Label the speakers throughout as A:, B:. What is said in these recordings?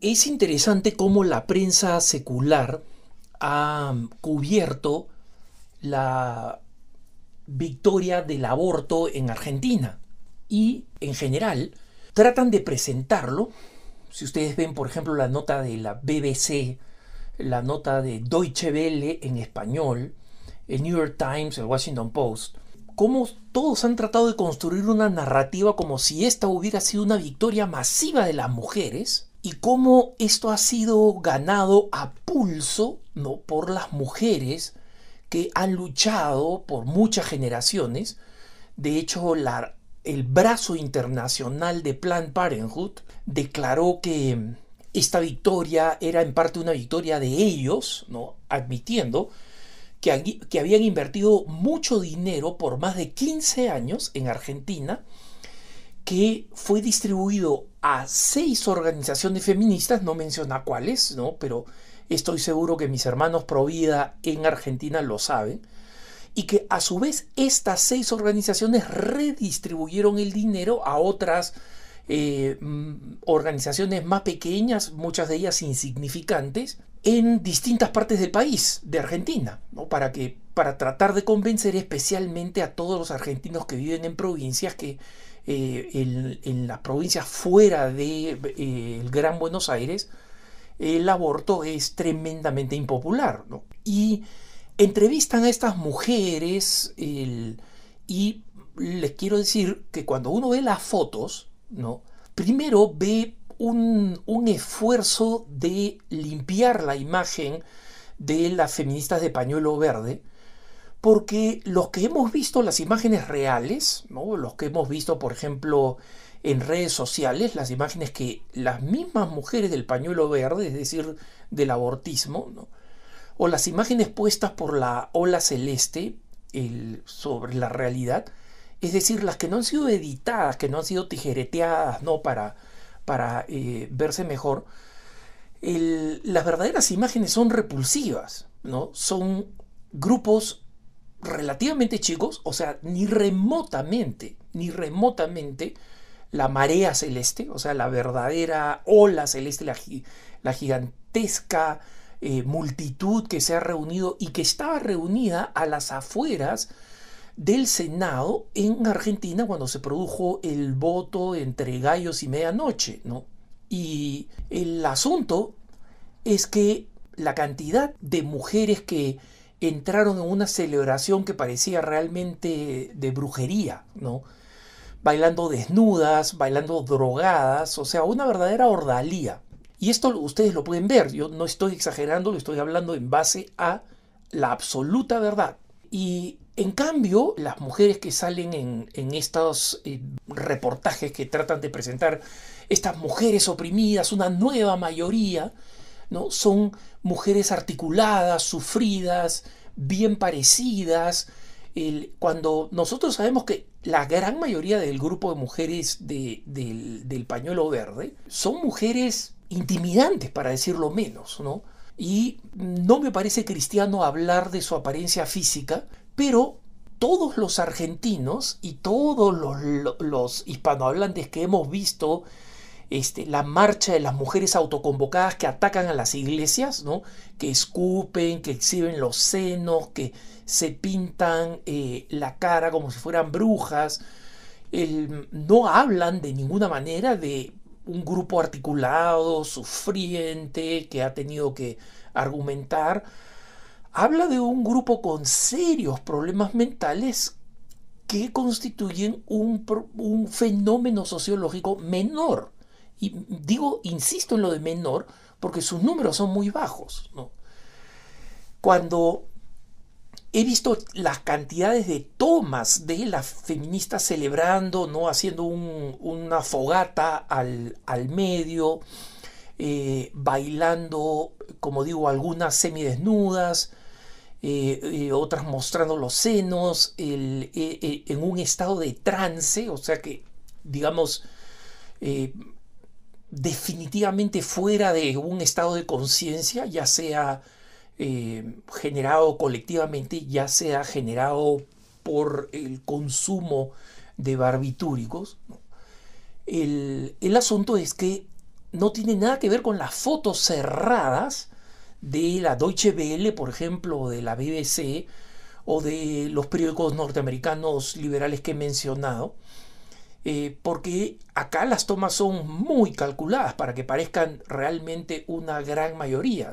A: Es interesante cómo la prensa secular ha cubierto la victoria del aborto en Argentina y en general tratan de presentarlo. Si ustedes ven, por ejemplo, la nota de la BBC, la nota de Deutsche Welle en español, el New York Times, el Washington Post, cómo todos han tratado de construir una narrativa como si esta hubiera sido una victoria masiva de las mujeres y cómo esto ha sido ganado a pulso ¿no? por las mujeres que han luchado por muchas generaciones. De hecho, el brazo internacional de Plan Parenthood declaró que esta victoria era en parte una victoria de ellos, ¿no? admitiendo que, que habían invertido mucho dinero por más de 15 años en Argentina, que fue distribuido a seis organizaciones feministas, no menciona cuáles, ¿no? Pero estoy seguro que mis hermanos Provida en Argentina lo saben, y que a su vez estas seis organizaciones redistribuyeron el dinero a otras eh, mm, organizaciones más pequeñas, muchas de ellas insignificantes, en distintas partes del país, de Argentina, ¿no? para, que, para tratar de convencer especialmente a todos los argentinos que viven en provincias que eh, en, las provincias fuera del de, eh, Gran Buenos Aires, el aborto es tremendamente impopular. Y entrevistan a estas mujeres y les quiero decir que cuando uno ve las fotos, primero ve un esfuerzo de limpiar la imagen de las feministas de pañuelo verde, porque los que hemos visto las imágenes reales, los que hemos visto, por ejemplo, en redes sociales, las imágenes que las mismas mujeres del pañuelo verde, es decir, del abortismo, o las imágenes puestas por la ola celeste sobre la realidad, es decir, las que no han sido editadas, que no han sido tijereteadas, ¿no? Para, para eh, verse mejor, las verdaderas imágenes son repulsivas, ¿no? Son grupos relativamente chicos, o sea, ni remotamente, ni remotamente la marea celeste, o sea, la verdadera ola celeste, la, gigantesca eh, multitud que se ha reunido y que estaba reunida a las afueras del Senado en Argentina cuando se produjo el voto entre gallos y medianoche, ¿no? Y el asunto es que la cantidad de mujeres que entraron en una celebración que parecía realmente de brujería, ¿no? Bailando desnudas, bailando drogadas, o sea, una verdadera ordalía. Y esto ustedes lo pueden ver, yo no estoy exagerando, lo estoy hablando en base a la absoluta verdad. Y en cambio, las mujeres que salen en, estos eh, reportajes que tratan de presentar estas mujeres oprimidas, una nueva mayoría, ¿no? Son mujeres articuladas, sufridas, bien parecidas. cuando nosotros sabemos que la gran mayoría del grupo de mujeres del, pañuelo verde son mujeres intimidantes, para decirlo menos, Y no me parece cristiano hablar de su apariencia física, pero todos los argentinos y todos los hispanohablantes que hemos visto este, la marcha de las mujeres autoconvocadas que atacan a las iglesias, que escupen, que exhiben los senos, que se pintan eh, la cara como si fueran brujas, no hablan de ninguna manera de un grupo articulado, sufriente, que ha tenido que argumentar. Habla de un grupo con serios problemas mentales que constituyen un fenómeno sociológico menor y digo, insisto en lo de menor, porque sus números son muy bajos. Cuando he visto las cantidades de tomas de las feministas celebrando, ¿no? haciendo una fogata al, medio, eh, bailando, como digo, algunas semidesnudas, eh, eh, otras mostrando los senos, en un estado de trance, o sea que, digamos, definitivamente fuera de un estado de conciencia, ya sea eh, generado colectivamente, ya sea generado por el consumo de barbitúricos. El, el asunto es que no tiene nada que ver con las fotos cerradas de la Deutsche Welle, por ejemplo, de la BBC o de los periódicos norteamericanos liberales que he mencionado, eh, porque acá las tomas son muy calculadas para que parezcan realmente una gran mayoría,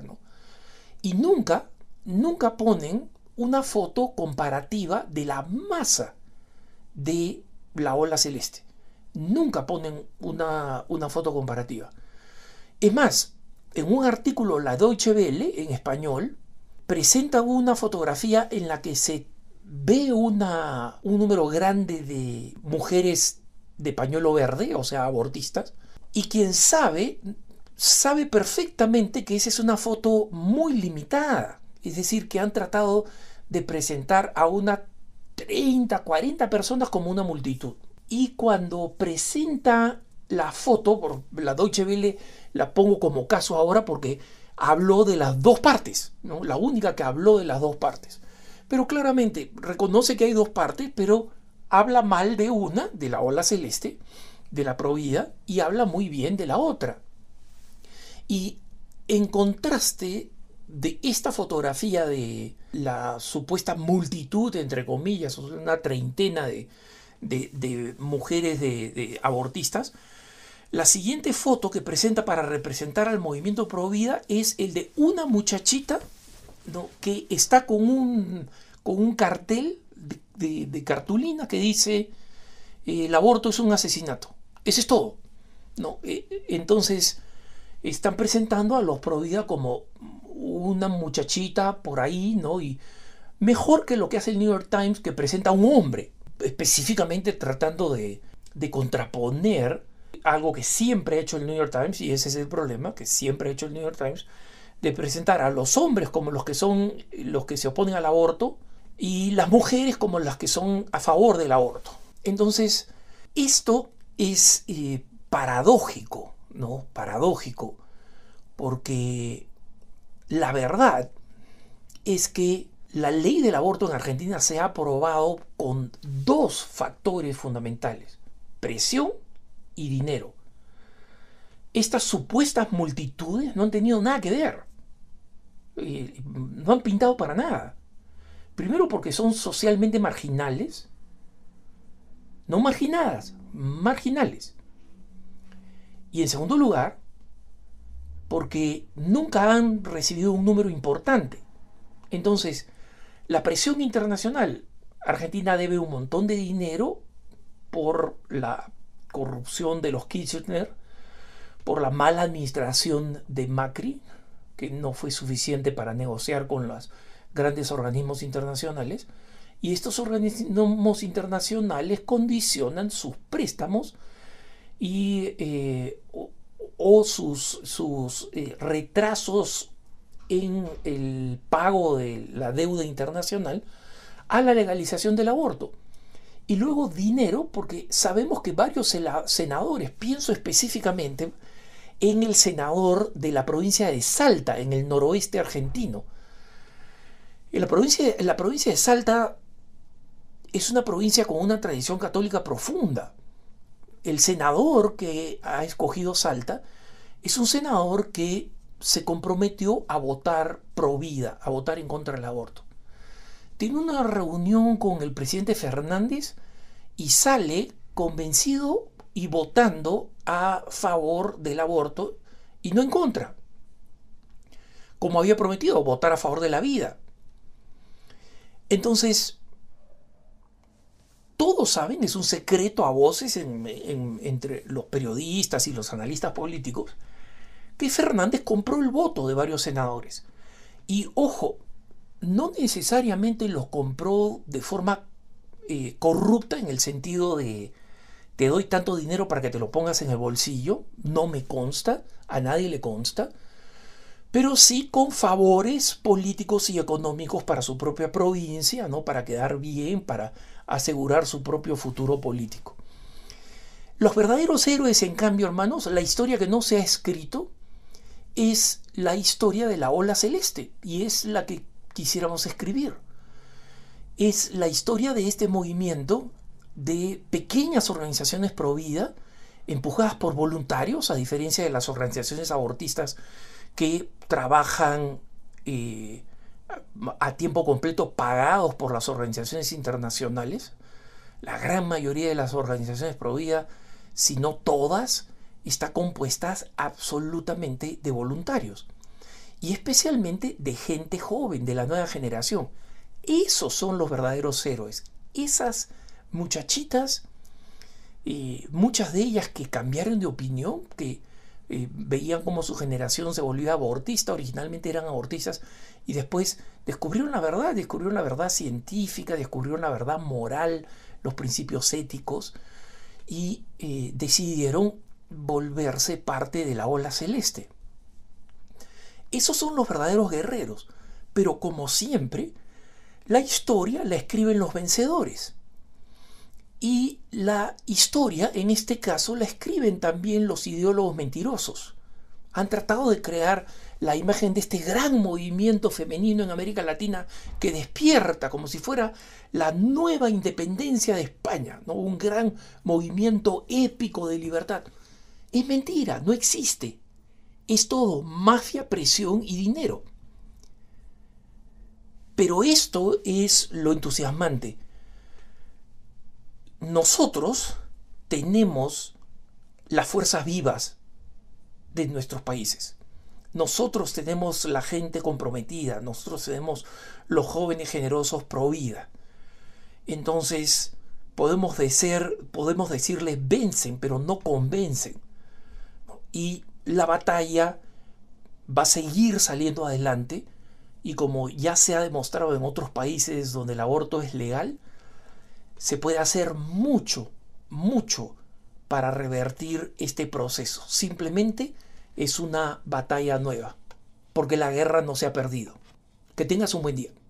A: Y nunca, nunca ponen una foto comparativa de la masa de la ola celeste. Nunca ponen una, foto comparativa. Es más, en un artículo La Deutsche Welle, en español, presenta una fotografía en la que se ve una, un número grande de mujeres de pañuelo verde, o sea, abortistas, y quien sabe, sabe perfectamente que esa es una foto muy limitada, es decir, que han tratado de presentar a unas 30, 40 personas como una multitud. Y cuando presenta la foto, por la Deutsche Welle la pongo como caso ahora porque habló de las dos partes, ¿no? la única que habló de las dos partes. Pero claramente reconoce que hay dos partes, pero habla mal de una, de la ola celeste, de la provida, y habla muy bien de la otra. Y en contraste de esta fotografía de la supuesta multitud, entre comillas, una treintena de, mujeres de, abortistas, la siguiente foto que presenta para representar al movimiento Provida es el de una muchachita que está con un, con un cartel de, cartulina que dice eh, el aborto es un asesinato. Eso es todo. ¿no? Eh, entonces, están presentando a los Provida como una muchachita por ahí, ¿no? Y mejor que lo que hace el New York Times, que presenta a un hombre, específicamente tratando de, de contraponer algo que siempre ha hecho el New York Times, y ese es el problema que siempre ha hecho el New York Times, de presentar a los hombres como los que son los que se oponen al aborto, y las mujeres como las que son a favor del aborto. Entonces, esto es eh, paradójico, ¿no? Paradójico, porque la verdad es que la ley del aborto en Argentina se ha aprobado con dos factores fundamentales, presión y dinero. Estas supuestas multitudes no han tenido nada que ver, eh, no han pintado para nada. Primero porque son socialmente marginales, no marginadas, marginales. Y en segundo lugar, porque nunca han recibido un número importante. Entonces, la presión internacional, Argentina debe un montón de dinero por la corrupción de los Kirchner, por la mala administración de Macri, que no fue suficiente para negociar con las grandes organismos internacionales, y estos organismos internacionales condicionan sus préstamos y, eh, o, sus, sus eh, retrasos en el pago de la deuda internacional a la legalización del aborto. Y luego dinero, porque sabemos que varios senadores, pienso específicamente en el senador de la provincia de Salta, en el noroeste argentino, la provincia, la provincia de Salta es una provincia con una tradición católica profunda. El senador que ha escogido Salta es un senador que se comprometió a votar pro vida, a votar en contra del aborto. Tiene una reunión con el presidente Fernández y sale convencido y votando a favor del aborto y no en contra. Como había prometido, votar a favor de la vida. Entonces, todos saben, es un secreto a voces entre los periodistas y los analistas políticos, que Fernández compró el voto de varios senadores. Y ojo, no necesariamente los compró de forma eh, corrupta en el sentido de te doy tanto dinero para que te lo pongas en el bolsillo, no me consta, a nadie le consta, pero sí con favores políticos y económicos para su propia provincia, ¿no? para quedar bien, para asegurar su propio futuro político. Los verdaderos héroes, en cambio, hermanos, la historia que no se ha escrito es la historia de la ola celeste y es la que quisiéramos escribir. Es la historia de este movimiento de pequeñas organizaciones pro vida, empujadas por voluntarios, a diferencia de las organizaciones abortistas que trabajan eh, a tiempo completo pagados por las organizaciones internacionales. La gran mayoría de las organizaciones prohibidas, si no todas, está compuestas absolutamente de voluntarios. Y especialmente de gente joven, de la nueva generación. Esos son los verdaderos héroes. Esas muchachitas, eh, muchas de ellas que cambiaron de opinión, que eh, veían cómo su generación se volvía abortista, originalmente eran abortistas, y después descubrieron la verdad, descubrieron la verdad científica, descubrieron la verdad moral, los principios éticos, y eh, decidieron volverse parte de la ola celeste. Esos son los verdaderos guerreros, pero como siempre, la historia la escriben los vencedores. Y la historia, en este caso, la escriben también los ideólogos mentirosos. Han tratado de crear la imagen de este gran movimiento femenino en América Latina que despierta como si fuera la nueva independencia de España, ¿no? un gran movimiento épico de libertad. Es mentira, no existe. Es todo mafia, presión y dinero. Pero esto es lo entusiasmante nosotros tenemos las fuerzas vivas de nuestros países. Nosotros tenemos la gente comprometida, nosotros tenemos los jóvenes generosos pro vida. Entonces, podemos, podemos decirles vencen, pero no convencen. Y la batalla va a seguir saliendo adelante y como ya se ha demostrado en otros países donde el aborto es legal, se puede hacer mucho, mucho para revertir este proceso. Simplemente es una batalla nueva, porque la guerra no se ha perdido. Que tengas un buen día.